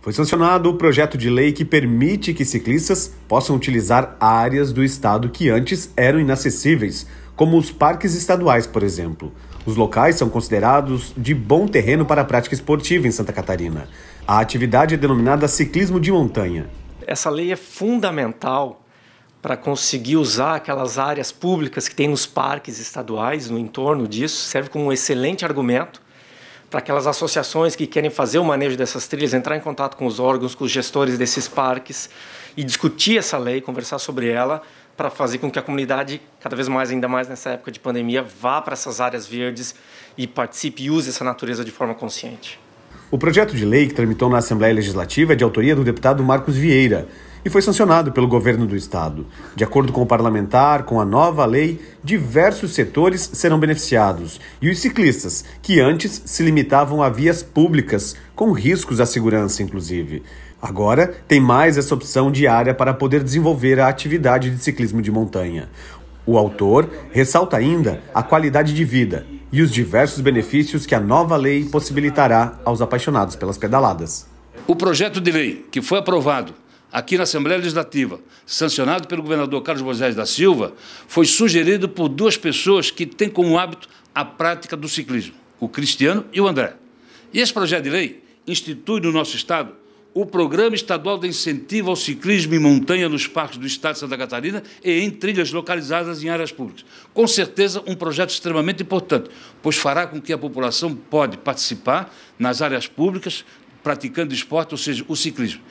Foi sancionado o projeto de lei que permite que ciclistas possam utilizar áreas do estado que antes eram inacessíveis, como os parques estaduais, por exemplo. Os locais são considerados de bom terreno para a prática esportiva em Santa Catarina. A atividade é denominada ciclismo de montanha. Essa lei é fundamental para conseguir usar aquelas áreas públicas que tem nos parques estaduais, no entorno disso, serve como um excelente argumento para aquelas associações que querem fazer o manejo dessas trilhas, entrar em contato com os órgãos, com os gestores desses parques e discutir essa lei, conversar sobre ela, para fazer com que a comunidade, cada vez mais, ainda mais nessa época de pandemia, vá para essas áreas verdes e participe e use essa natureza de forma consciente. O projeto de lei que tramitou na Assembleia Legislativa é de autoria do deputado Marcos Vieira e foi sancionado pelo governo do estado. De acordo com o parlamentar, com a nova lei, diversos setores serão beneficiados e os ciclistas, que antes se limitavam a vias públicas, com riscos à segurança, inclusive. Agora, tem mais essa opção diária para poder desenvolver a atividade de ciclismo de montanha. O autor ressalta ainda a qualidade de vida e os diversos benefícios que a nova lei possibilitará aos apaixonados pelas pedaladas. O projeto de lei que foi aprovado aqui na Assembleia Legislativa, sancionado pelo governador Carlos Moisés da Silva, foi sugerido por duas pessoas que têm como hábito a prática do ciclismo, o Cristiano e o André. E esse projeto de lei institui no nosso Estado o Programa Estadual de Incentivo ao Ciclismo em Montanha nos Parques do Estado de Santa Catarina e em trilhas localizadas em áreas públicas. Com certeza, um projeto extremamente importante, pois fará com que a população pode participar nas áreas públicas praticando esporte, ou seja, o ciclismo.